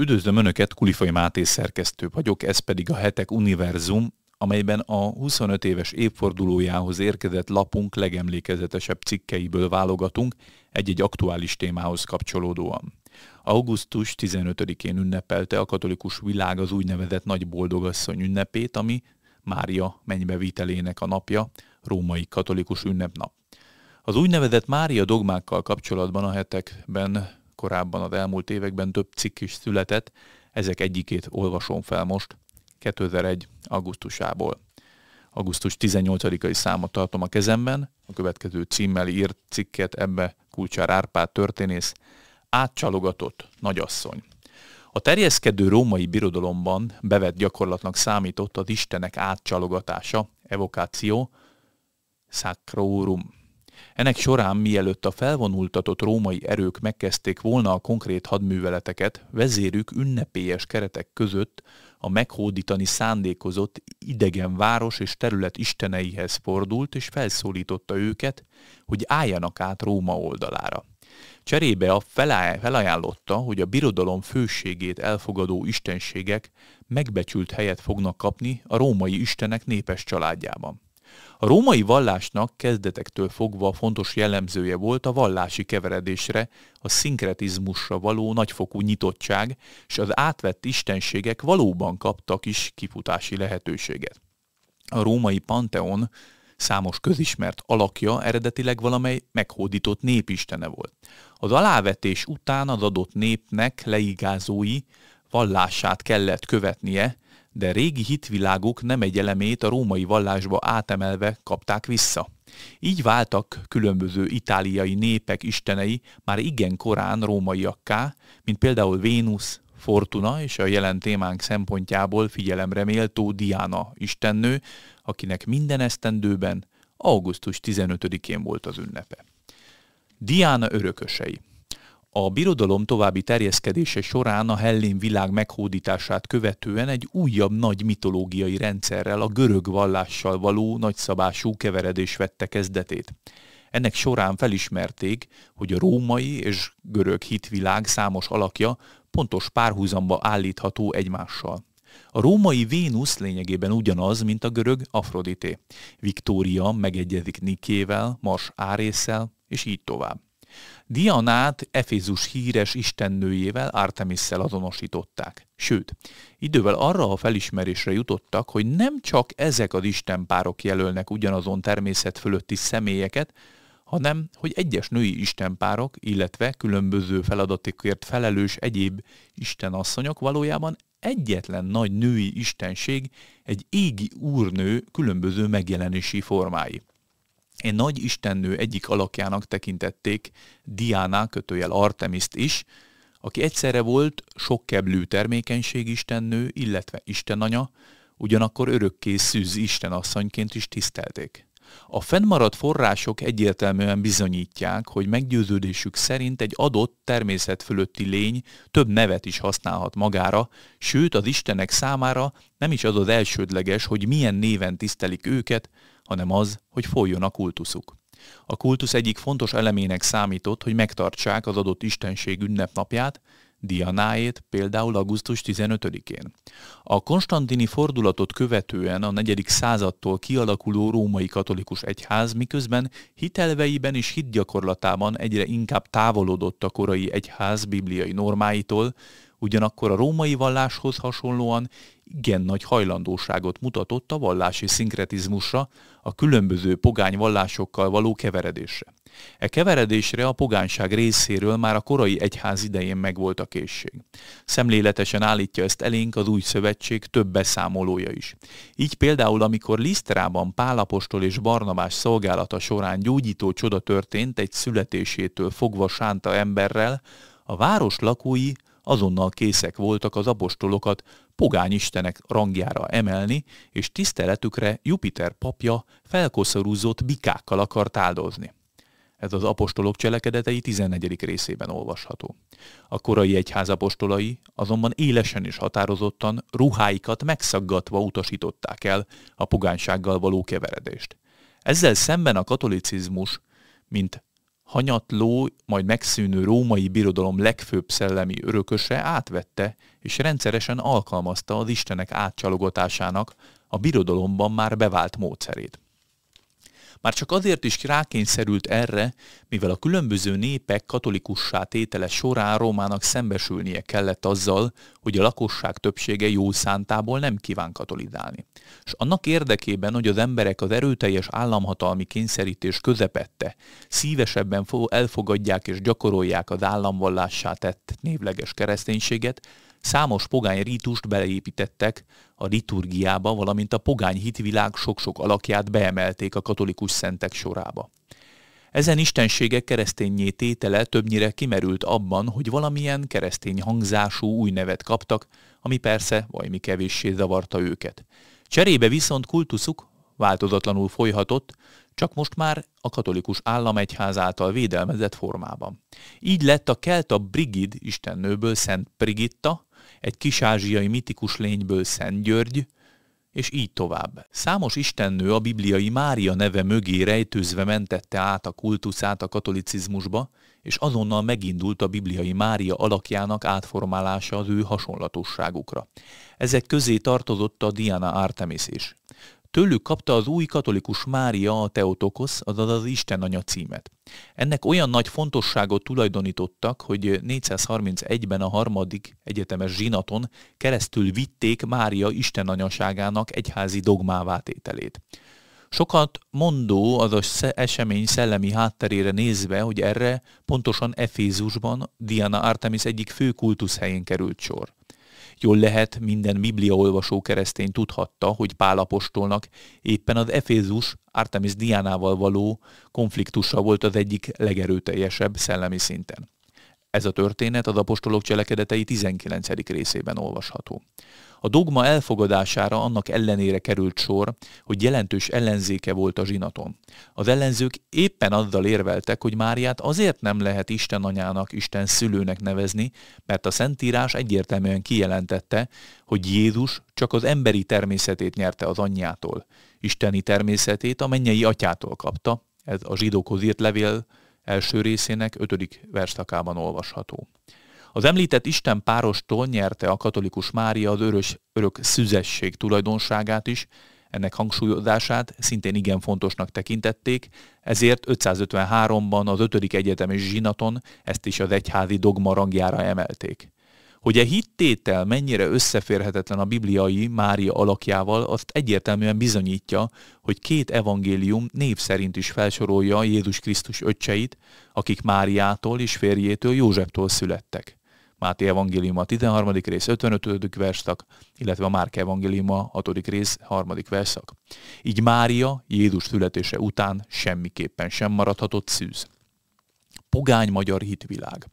Üdvözlöm Önöket, Kulifai Máté szerkesztő vagyok, ez pedig a Hetek Univerzum, amelyben a 25 éves évfordulójához érkezett lapunk legemlékezetesebb cikkeiből válogatunk egy-egy aktuális témához kapcsolódóan. Augusztus 15-én ünnepelte a katolikus világ az úgynevezett nagy boldogasszony ünnepét, ami Mária mennybe vitelének a napja, római katolikus ünnepnap. Az úgynevezett Mária dogmákkal kapcsolatban a hetekben korábban az elmúlt években több cikk is született, ezek egyikét olvasom fel most, 2001. augusztusából. Augusztus 18-ai számot tartom a kezemben, a következő címmel írt cikket ebbe Kulcsár Árpád történész, átcsalogatott nagyasszony. A terjeszkedő római birodalomban bevett gyakorlatnak számított az istenek átcsalogatása, evokáció, sacrorum. Ennek során, mielőtt a felvonultatott római erők megkezdték volna a konkrét hadműveleteket, vezérük ünnepélyes keretek között a meghódítani szándékozott idegen város és terület isteneihez fordult, és felszólította őket, hogy álljanak át Róma oldalára. Cserébe a felajánlotta, hogy a birodalom főségét elfogadó istenségek megbecsült helyet fognak kapni a római istenek népes családjában. A római vallásnak kezdetektől fogva fontos jellemzője volt a vallási keveredésre, a szinkretizmusra való nagyfokú nyitottság, és az átvett istenségek valóban kaptak is kifutási lehetőséget. A római panteon számos közismert alakja eredetileg valamely meghódított népistene volt. Az alávetés után az adott népnek leigázói vallását kellett követnie, de régi hitviláguk nem egy elemét a római vallásba átemelve kapták vissza. Így váltak különböző itáliai népek istenei már igen korán rómaiakká, mint például Vénusz, Fortuna és a jelen témánk szempontjából figyelemre méltó Diana istennő, akinek minden esztendőben augusztus 15-én volt az ünnepe. Diana örökösei a birodalom további terjeszkedése során a Hellén világ meghódítását követően egy újabb nagy mitológiai rendszerrel, a görög vallással való nagyszabású keveredés vette kezdetét. Ennek során felismerték, hogy a római és görög hitvilág számos alakja pontos párhuzamba állítható egymással. A római Vénusz lényegében ugyanaz, mint a görög Afrodité. Viktória megegyezik Nikével, Mars Árészel, és így tovább. Dianát Efézus híres istennőjével Artemisszel azonosították. Sőt, idővel arra a felismerésre jutottak, hogy nem csak ezek az istenpárok jelölnek ugyanazon természet fölötti személyeket, hanem hogy egyes női istenpárok, illetve különböző feladatokért felelős egyéb istenasszonyok valójában egyetlen nagy női istenség egy égi úrnő különböző megjelenési formái. Egy nagy istennő egyik alakjának tekintették Diana kötőjel Artemiszt is, aki egyszerre volt sokkeblű termékenység istennő, illetve istenanya, ugyanakkor örökké szűz istenasszonyként is tisztelték. A fennmaradt források egyértelműen bizonyítják, hogy meggyőződésük szerint egy adott természet fölötti lény több nevet is használhat magára, sőt az istenek számára nem is az az elsődleges, hogy milyen néven tisztelik őket, hanem az, hogy folyjon a kultuszuk. A kultusz egyik fontos elemének számított, hogy megtartsák az adott istenség ünnepnapját, Dianáét például augusztus 15-én. A konstantini fordulatot követően a IV. századtól kialakuló római katolikus egyház miközben hitelveiben és hitgyakorlatában egyre inkább távolodott a korai egyház bibliai normáitól, ugyanakkor a római valláshoz hasonlóan igen nagy hajlandóságot mutatott a vallási szinkretizmusra, a különböző pogány vallásokkal való keveredésre. E keveredésre a pogányság részéről már a korai egyház idején megvolt a készség. Szemléletesen állítja ezt elénk az új szövetség több beszámolója is. Így például, amikor Lisztrában Pálapostól és Barnabás szolgálata során gyógyító csoda történt egy születésétől fogva sánta emberrel, a város lakói azonnal készek voltak az apostolokat pogányistenek istenek rangjára emelni, és tiszteletükre Jupiter papja felkoszorúzott bikákkal akart áldozni. Ez az apostolok cselekedetei 14. részében olvasható. A korai egyház apostolai azonban élesen és határozottan ruháikat megszaggatva utasították el a pogánysággal való keveredést. Ezzel szemben a katolicizmus, mint hanyatló, majd megszűnő római birodalom legfőbb szellemi örököse átvette, és rendszeresen alkalmazta az istenek átcsalogatásának a birodalomban már bevált módszerét. Már csak azért is rákényszerült erre, mivel a különböző népek katolikussá tétele során Rómának szembesülnie kellett azzal, hogy a lakosság többsége jó szántából nem kíván katolizálni. És annak érdekében, hogy az emberek az erőteljes államhatalmi kényszerítés közepette szívesebben elfogadják és gyakorolják az államvallássá tett névleges kereszténységet, számos pogány rítust beleépítettek a liturgiába, valamint a pogány hitvilág sok-sok alakját beemelték a katolikus szentek sorába. Ezen istenségek keresztényé tétele többnyire kimerült abban, hogy valamilyen keresztény hangzású új nevet kaptak, ami persze vajmi kevéssé zavarta őket. Cserébe viszont kultuszuk változatlanul folyhatott, csak most már a katolikus államegyház által védelmezett formában. Így lett a kelta Brigid istennőből Szent Brigitta, egy ázsiai mitikus lényből Szent György, és így tovább. Számos istennő a bibliai Mária neve mögé rejtőzve mentette át a kultuszát a katolicizmusba, és azonnal megindult a bibliai Mária alakjának átformálása az ő hasonlatosságukra. Ezek közé tartozott a Diana Artemis is. Tőlük kapta az új katolikus Mária a Teotokos, azaz az Isten anya címet. Ennek olyan nagy fontosságot tulajdonítottak, hogy 431-ben a harmadik egyetemes zsinaton keresztül vitték Mária Isten anyaságának egyházi dogmávátételét. Sokat mondó az a esemény szellemi hátterére nézve, hogy erre pontosan Efézusban Diana Artemis egyik fő kultuszhelyén került sor. Jól lehet, minden bibliaolvasó keresztény tudhatta, hogy Pálapostolnak éppen az Efézus Artemis Diánával való konfliktusa volt az egyik legerőteljesebb szellemi szinten. Ez a történet az apostolok cselekedetei 19. részében olvasható. A dogma elfogadására annak ellenére került sor, hogy jelentős ellenzéke volt a zsinaton. Az ellenzők éppen azzal érveltek, hogy Máriát azért nem lehet Isten anyának, Isten szülőnek nevezni, mert a Szentírás egyértelműen kijelentette, hogy Jézus csak az emberi természetét nyerte az anyjától, isteni természetét a mennyei atyától kapta, ez a zsidókhoz írt levél első részének ötödik verszakában olvasható. Az említett Isten párostól nyerte a katolikus Mária az örös, örök szüzesség tulajdonságát is, ennek hangsúlyozását szintén igen fontosnak tekintették, ezért 553-ban az 5. egyetemi zsinaton ezt is az egyházi dogma rangjára emelték. Hogy a e hittétel mennyire összeférhetetlen a bibliai Mária alakjával, azt egyértelműen bizonyítja, hogy két evangélium név szerint is felsorolja Jézus Krisztus öccseit, akik Máriától és férjétől Józseftől születtek. Máté evangéliuma 13. rész 55. verszak, illetve a Márk evangéliuma 6. rész 3. verszak. Így Mária Jézus születése után semmiképpen sem maradhatott szűz pogány magyar hitvilág.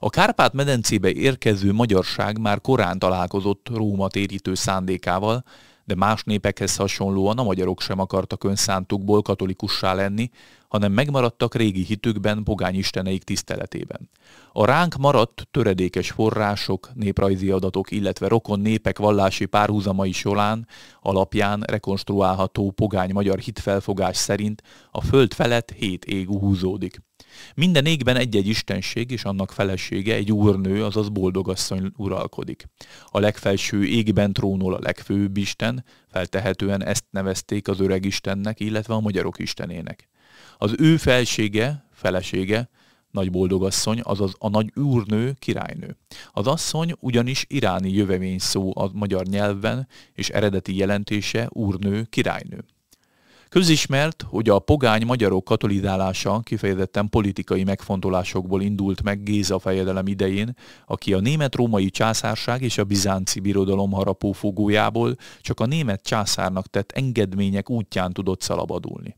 A Kárpát-medencébe érkező magyarság már korán találkozott Róma térítő szándékával, de más népekhez hasonlóan a magyarok sem akartak önszántukból katolikussá lenni, hanem megmaradtak régi hitükben, isteneik tiszteletében. A ránk maradt töredékes források, néprajzi adatok, illetve rokon népek vallási párhuzamai során alapján rekonstruálható pogány magyar hitfelfogás szerint a föld felett hét égú húzódik. Minden égben egy-egy istenség és annak felesége, egy úrnő, azaz boldogasszony uralkodik. A legfelső égben trónol a legfőbb isten, feltehetően ezt nevezték az öreg istennek, illetve a magyarok istenének. Az ő felsége, felesége, nagy boldogasszony, azaz a nagy úrnő, királynő. Az asszony ugyanis iráni jövevény szó a magyar nyelven, és eredeti jelentése úrnő, királynő. Közismert, hogy a pogány magyarok katolizálása kifejezetten politikai megfontolásokból indult meg Géza fejedelem idején, aki a német-római császárság és a bizánci birodalom harapó fogójából csak a német császárnak tett engedmények útján tudott szabadulni.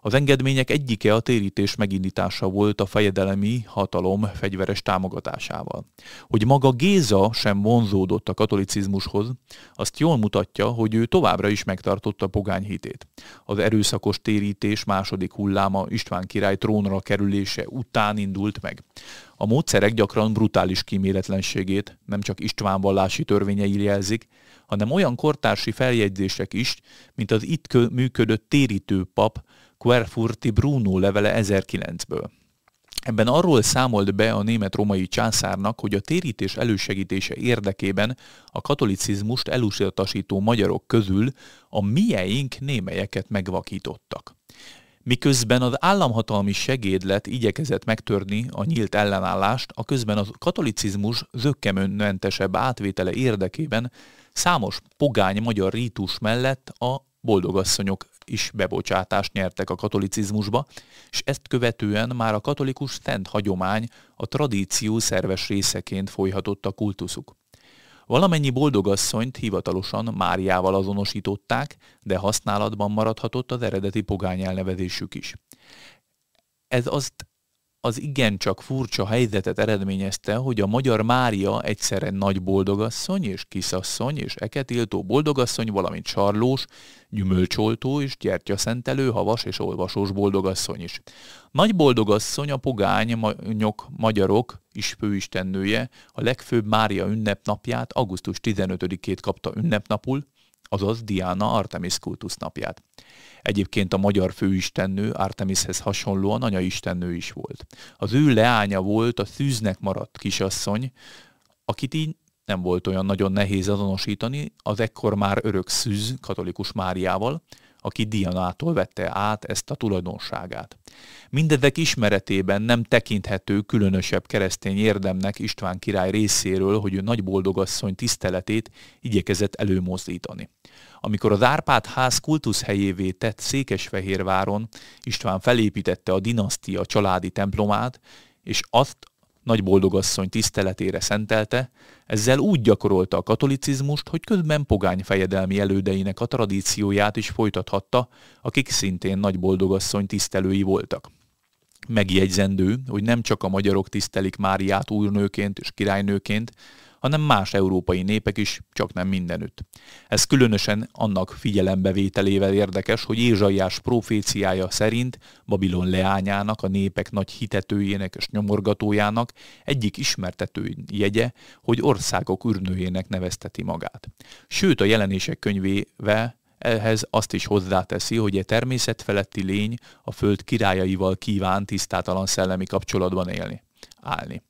Az engedmények egyike a térítés megindítása volt a fejedelemi hatalom fegyveres támogatásával. Hogy maga Géza sem vonzódott a katolicizmushoz, azt jól mutatja, hogy ő továbbra is megtartotta pogány hitét. Az erőszakos térítés második hulláma István király trónra kerülése után indult meg. A módszerek gyakran brutális kíméletlenségét nem csak István vallási törvényei jelzik, hanem olyan kortársi feljegyzések is, mint az itt működött térítő pap, Querfurti Bruno levele 1009-ből. Ebben arról számolt be a német-római császárnak, hogy a térítés elősegítése érdekében a katolicizmust elutasító magyarok közül a mieink némelyeket megvakítottak. Miközben az államhatalmi segédlet igyekezett megtörni a nyílt ellenállást, a közben a katolicizmus zöggemönmentesebb átvétele érdekében számos pogány magyar rítus mellett a boldogasszonyok is bebocsátást nyertek a katolicizmusba, és ezt követően már a katolikus szent hagyomány a tradíció szerves részeként folyhatott a kultuszuk. Valamennyi boldogasszonyt hivatalosan Máriával azonosították, de használatban maradhatott az eredeti pogány elnevezésük is. Ez azt az igencsak furcsa helyzetet eredményezte, hogy a magyar Mária egyszerre nagy boldogasszony és kiszasszony és eketiltó boldogasszony, valamint sarlós, gyümölcsoltó és gyertyaszentelő, havas és olvasós boldogasszony is. Nagy boldogasszony a nyok magyarok is főistennője, a legfőbb Mária ünnepnapját augusztus 15-ét kapta ünnepnapul, azaz Diana Artemis kultusz napját. Egyébként a magyar főistennő Artemishez hasonlóan anyaistennő is volt. Az ő leánya volt a szűznek maradt kisasszony, akit így nem volt olyan nagyon nehéz azonosítani az ekkor már örök szűz katolikus Máriával, aki Dianától vette át ezt a tulajdonságát. Mindezek ismeretében nem tekinthető különösebb keresztény érdemnek István király részéről, hogy ő nagy boldogasszony tiszteletét igyekezett előmozdítani. Amikor az Árpád ház kultuszhelyévé tett Székesfehérváron István felépítette a dinasztia családi templomát, és azt nagy boldogasszony tiszteletére szentelte, ezzel úgy gyakorolta a katolicizmust, hogy közben pogány fejedelmi elődeinek a tradícióját is folytathatta, akik szintén nagy boldogasszony tisztelői voltak. Megjegyzendő, hogy nem csak a magyarok tisztelik Máriát úrnőként és királynőként, hanem más európai népek is, csak nem mindenütt. Ez különösen annak figyelembevételével érdekes, hogy Ézsaiás proféciája szerint Babilon leányának, a népek nagy hitetőjének és nyomorgatójának egyik ismertető jegye, hogy országok ürnőjének nevezteti magát. Sőt, a jelenések könyvéve ehhez azt is hozzáteszi, hogy egy természetfeletti lény a föld királyaival kíván tisztátalan szellemi kapcsolatban élni, állni.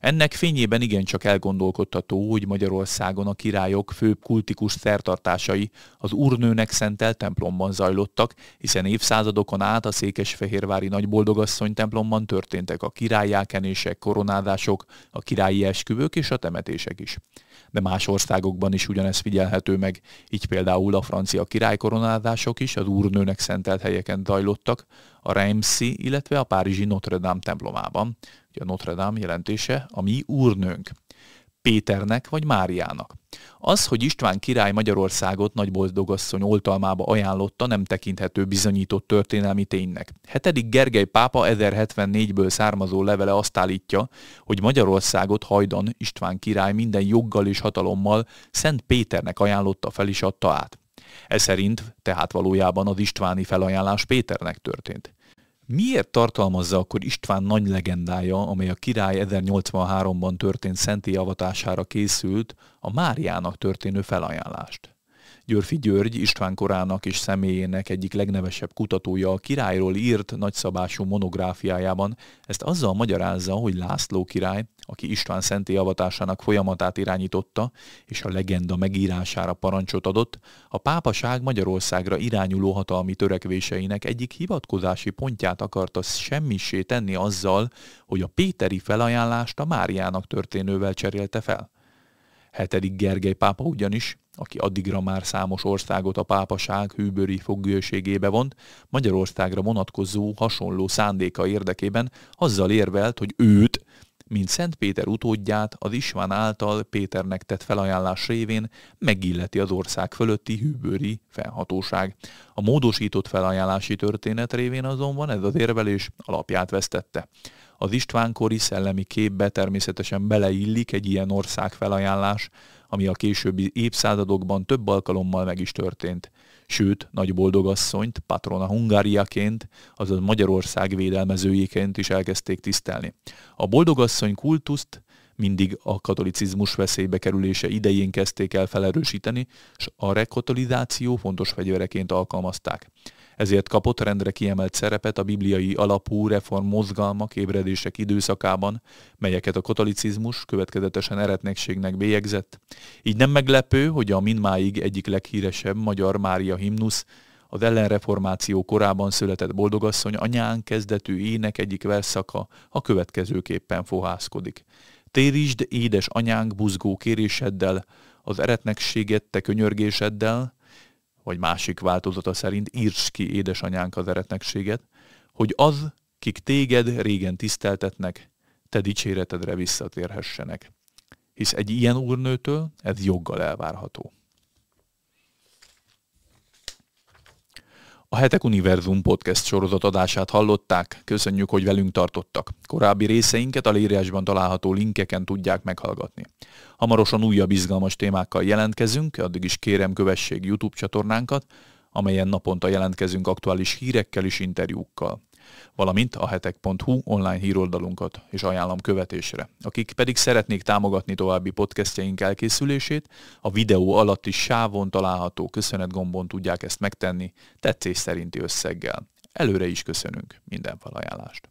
Ennek fényében igencsak elgondolkodtató, hogy Magyarországon a királyok főbb kultikus szertartásai az úrnőnek szentelt templomban zajlottak, hiszen évszázadokon át a székesfehérvári nagyboldogasszony templomban történtek a királyjákenések, koronázások, a királyi esküvők és a temetések is. De más országokban is ugyanez figyelhető meg, így például a francia királykoronázások is az úrnőnek szentelt helyeken zajlottak, a Reimsi, illetve a párizsi Notre Dame templomában, ugye a Notre Dame jelentése, a mi úrnőnk, Péternek vagy Máriának. Az, hogy István király Magyarországot nagy boldogasszony oltalmába ajánlotta, nem tekinthető bizonyított történelmi ténynek. Hetedik Gergely pápa 1074-ből származó levele azt állítja, hogy Magyarországot hajdan István király minden joggal és hatalommal Szent Péternek ajánlotta fel is adta át. Ez szerint tehát valójában az istváni felajánlás Péternek történt miért tartalmazza akkor István nagy legendája, amely a király 1083-ban történt szentély avatására készült, a Máriának történő felajánlást? Györfi György István korának és személyének egyik legnevesebb kutatója a királyról írt nagyszabású monográfiájában ezt azzal magyarázza, hogy László király, aki István szenté avatásának folyamatát irányította és a legenda megírására parancsot adott, a pápaság Magyarországra irányuló hatalmi törekvéseinek egyik hivatkozási pontját akarta semmisé tenni azzal, hogy a Péteri felajánlást a Máriának történővel cserélte fel. Hetedik Gergely pápa ugyanis, aki addigra már számos országot a pápaság hűbőri foggőségébe vont, Magyarországra vonatkozó hasonló szándéka érdekében azzal érvelt, hogy őt, mint Szent Péter utódját az Isván által Péternek tett felajánlás révén megilleti az ország fölötti hűbőri felhatóság. A módosított felajánlási történet révén azonban ez az érvelés alapját vesztette. Az Istvánkori szellemi képbe természetesen beleillik egy ilyen ország felajánlás, ami a későbbi évszázadokban több alkalommal meg is történt. Sőt, nagy boldogasszonyt patrona hungáriaként, azaz Magyarország védelmezőjéként is elkezdték tisztelni. A boldogasszony kultuszt mindig a katolicizmus veszélybe kerülése idején kezdték el felerősíteni, és a rekatolizáció fontos fegyvereként alkalmazták ezért kapott rendre kiemelt szerepet a bibliai alapú reform mozgalmak ébredések időszakában, melyeket a katolicizmus következetesen eretnekségnek bélyegzett. Így nem meglepő, hogy a mindmáig egyik leghíresebb magyar Mária himnusz, az ellenreformáció korában született boldogasszony anyán kezdetű ének egyik verszaka a következőképpen fohászkodik. Térítsd, édes anyánk, buzgó kéréseddel, az eretnekséget te könyörgéseddel, vagy másik változata szerint írts ki édesanyánk az eretnekséget, hogy az, kik téged régen tiszteltetnek, te dicséretedre visszatérhessenek. Hisz egy ilyen úrnőtől ez joggal elvárható. A Hetek Univerzum podcast sorozat adását hallották, köszönjük, hogy velünk tartottak. Korábbi részeinket a leírásban található linkeken tudják meghallgatni. Hamarosan újabb izgalmas témákkal jelentkezünk, addig is kérem kövessék YouTube csatornánkat, amelyen naponta jelentkezünk aktuális hírekkel és interjúkkal valamint a hetek.hu online híroldalunkat és ajánlom követésre. Akik pedig szeretnék támogatni további podcastjaink elkészülését, a videó alatti sávon található köszönetgombon tudják ezt megtenni tetszés szerinti összeggel. Előre is köszönünk minden felajánlást.